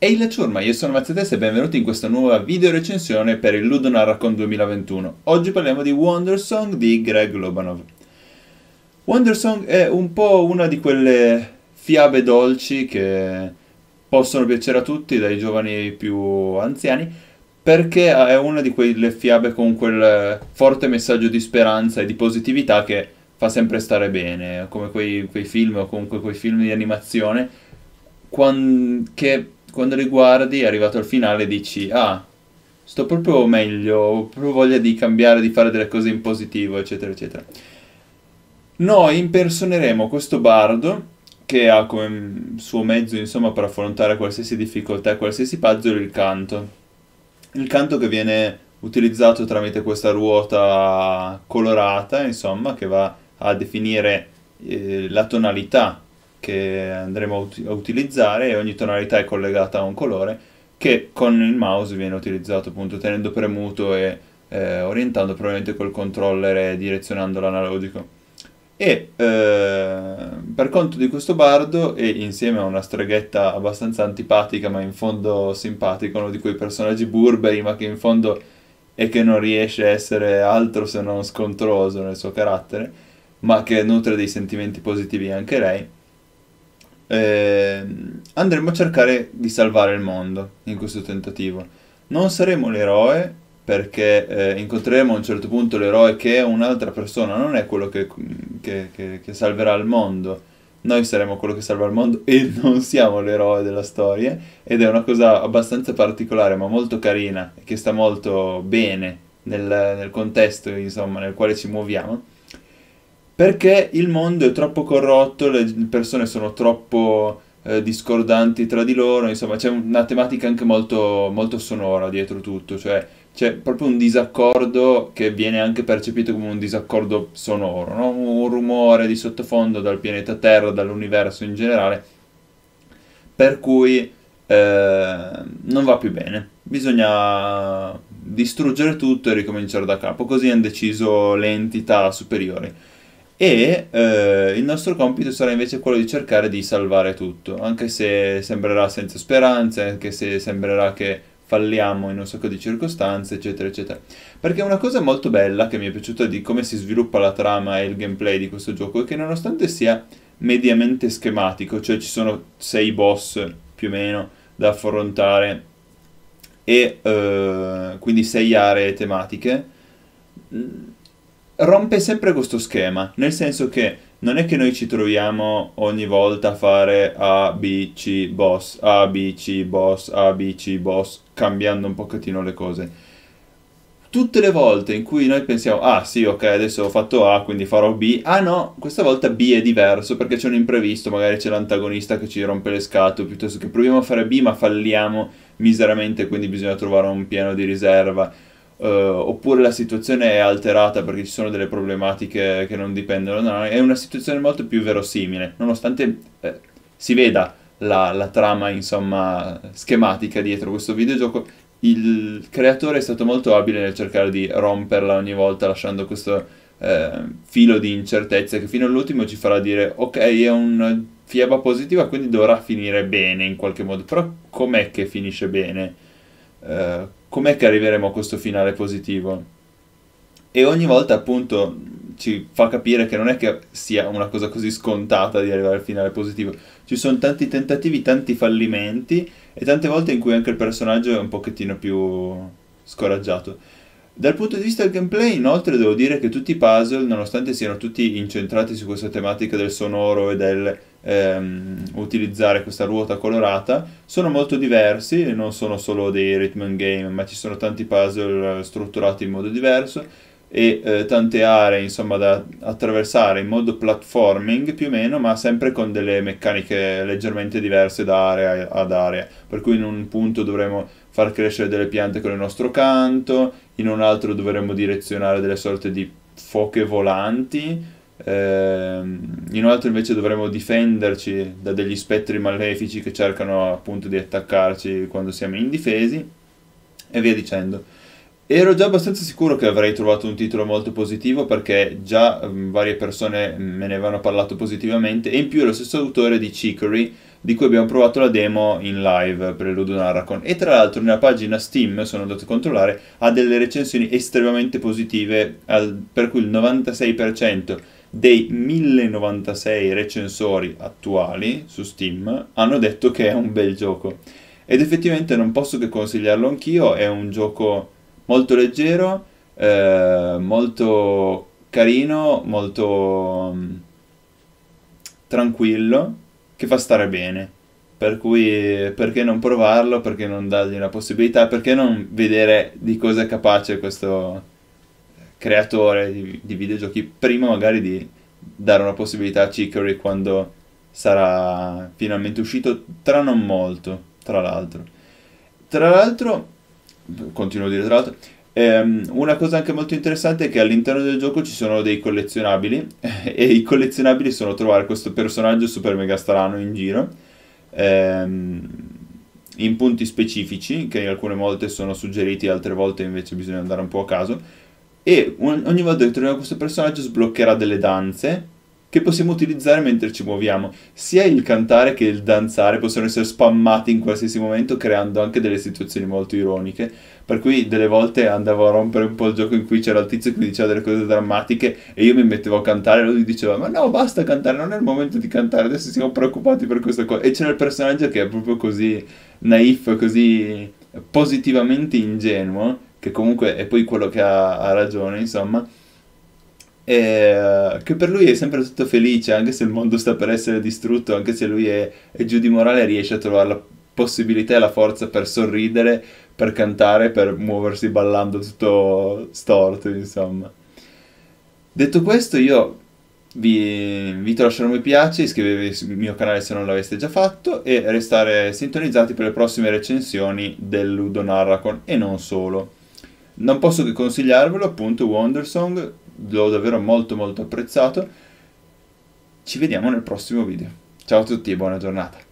Ehi la ciurma, io sono Mazzetes e benvenuti in questa nuova video recensione per il Ludo Narracon 2021. Oggi parliamo di Wondersong di Greg Lobanov. Wondersong è un po' una di quelle fiabe dolci che possono piacere a tutti, dai giovani ai più anziani, perché è una di quelle fiabe con quel forte messaggio di speranza e di positività che fa sempre stare bene, come quei, quei film o comunque quei film di animazione, che quando riguardi, arrivato al finale, dici, ah, sto proprio meglio, ho proprio voglia di cambiare, di fare delle cose in positivo, eccetera, eccetera. Noi impersoneremo questo bardo che ha come suo mezzo, insomma, per affrontare qualsiasi difficoltà, qualsiasi puzzle, il canto. Il canto che viene utilizzato tramite questa ruota colorata, insomma, che va a definire eh, la tonalità che andremo a, ut- a utilizzare e ogni tonalità è collegata a un colore che con il mouse viene utilizzato appunto tenendo premuto e eh, orientando probabilmente col controller e direzionando l'analogico. E eh, per conto di questo bardo, e insieme a una streghetta abbastanza antipatica ma in fondo simpatica, uno di quei personaggi burberi ma che in fondo è che non riesce a essere altro se non scontroso nel suo carattere, ma che nutre dei sentimenti positivi anche lei, eh, andremo a cercare di salvare il mondo in questo tentativo. Non saremo l'eroe perché eh, incontreremo a un certo punto l'eroe che è un'altra persona, non è quello che, che, che, che salverà il mondo. Noi saremo quello che salva il mondo e non siamo l'eroe della storia ed è una cosa abbastanza particolare ma molto carina che sta molto bene nel, nel contesto insomma, nel quale ci muoviamo perché il mondo è troppo corrotto, le persone sono troppo eh, discordanti tra di loro, insomma c'è una tematica anche molto, molto sonora dietro tutto, cioè c'è proprio un disaccordo che viene anche percepito come un disaccordo sonoro, no? un rumore di sottofondo dal pianeta Terra, dall'universo in generale, per cui eh, non va più bene, bisogna distruggere tutto e ricominciare da capo, così hanno deciso le entità superiori. E eh, il nostro compito sarà invece quello di cercare di salvare tutto, anche se sembrerà senza speranze, anche se sembrerà che falliamo in un sacco di circostanze, eccetera, eccetera. Perché una cosa molto bella che mi è piaciuta di come si sviluppa la trama e il gameplay di questo gioco è che nonostante sia mediamente schematico, cioè ci sono sei boss più o meno da affrontare e eh, quindi sei aree tematiche, rompe sempre questo schema, nel senso che non è che noi ci troviamo ogni volta a fare A, B, C, boss, A, B, C, boss, A, B, C, boss, cambiando un pochettino le cose. Tutte le volte in cui noi pensiamo, ah sì, ok, adesso ho fatto A, quindi farò B, ah no, questa volta B è diverso perché c'è un imprevisto, magari c'è l'antagonista che ci rompe le scatole, piuttosto che proviamo a fare B ma falliamo miseramente, quindi bisogna trovare un piano di riserva Uh, oppure la situazione è alterata perché ci sono delle problematiche che non dipendono da noi, è una situazione molto più verosimile, nonostante eh, si veda la, la, trama insomma schematica dietro questo videogioco, il creatore è stato molto abile nel cercare di romperla ogni volta lasciando questo eh, filo di incertezza che fino all'ultimo ci farà dire ok è una fiaba positiva quindi dovrà finire bene in qualche modo, però com'è che finisce bene? Eh, com'è che arriveremo a questo finale positivo? E ogni volta appunto ci fa capire che non è che sia una cosa così scontata di arrivare al finale positivo, ci sono tanti tentativi, tanti fallimenti e tante volte in cui anche il personaggio è un pochettino più scoraggiato. Dal punto di vista del gameplay, inoltre, devo dire che tutti i puzzle, nonostante siano tutti incentrati su questa tematica del sonoro e del ehm, utilizzare questa ruota colorata. Sono molto diversi, non sono solo dei rhythm and game, ma ci sono tanti puzzle strutturati in modo diverso e eh, tante aree insomma da attraversare in modo platforming più o meno ma sempre con delle meccaniche leggermente diverse da area ad area per cui in un punto dovremo far crescere delle piante con il nostro canto in un altro dovremo direzionare delle sorte di foche volanti Ehm, in un altro invece dovremmo difenderci da degli spettri malefici che cercano appunto di attaccarci quando siamo indifesi e via dicendo. Ero già abbastanza sicuro che avrei trovato un titolo molto positivo perché già mh, mm, varie persone me ne avevano parlato positivamente e in più è lo stesso autore di Chicory di cui abbiamo provato la demo in live per il Prelude Narracon e tra l'altro nella pagina Steam sono andato a controllare ha delle recensioni estremamente positive al, per cui il 96% dei 1096 recensori attuali su Steam hanno detto che è un bel gioco. Ed effettivamente non posso che consigliarlo anch'io, è un gioco molto leggero, eh, molto carino, molto mh, mm, tranquillo, che fa stare bene. Per cui perché non provarlo, perché non dargli una possibilità, perché non vedere di cosa è capace questo creatore di, di videogiochi prima magari di dare una possibilità a Chicory quando sarà finalmente uscito tra non molto, tra l'altro. Tra l'altro, continuo a dire tra l'altro, ehm, una cosa anche molto interessante è che all'interno del gioco ci sono dei collezionabili e i collezionabili sono trovare questo personaggio super mega strano in giro ehm, in punti specifici che alcune volte sono suggeriti, altre volte invece bisogna andare un po' a caso e ogni volta che troviamo questo personaggio sbloccherà delle danze che possiamo utilizzare mentre ci muoviamo. Sia il cantare che il danzare possono essere spammati in qualsiasi momento creando anche delle situazioni molto ironiche, per cui delle volte andavo a rompere un po' il gioco in cui c'era il tizio che diceva delle cose drammatiche e io mi mettevo a cantare e lui diceva "Ma no, basta cantare, non è il momento di cantare, adesso siamo preoccupati per questa cosa". E c'era il personaggio che è proprio così naif, così positivamente ingenuo che comunque è poi quello che ha, ha ragione, insomma, e, uh, che per lui è sempre tutto felice, anche se il mondo sta per essere distrutto, anche se lui è, è giù di morale, riesce a trovare la possibilità e la forza per sorridere, per cantare, per muoversi ballando tutto storto, insomma. Detto questo, io vi invito a lasciare un mi piace, iscrivervi al mio canale se non l'aveste già fatto e restare sintonizzati per le prossime recensioni del Ludo Narracon e non solo. Non posso che consigliarvelo, appunto, Wondersong, l'ho davvero molto molto apprezzato. Ci vediamo nel prossimo video. Ciao a tutti e buona giornata.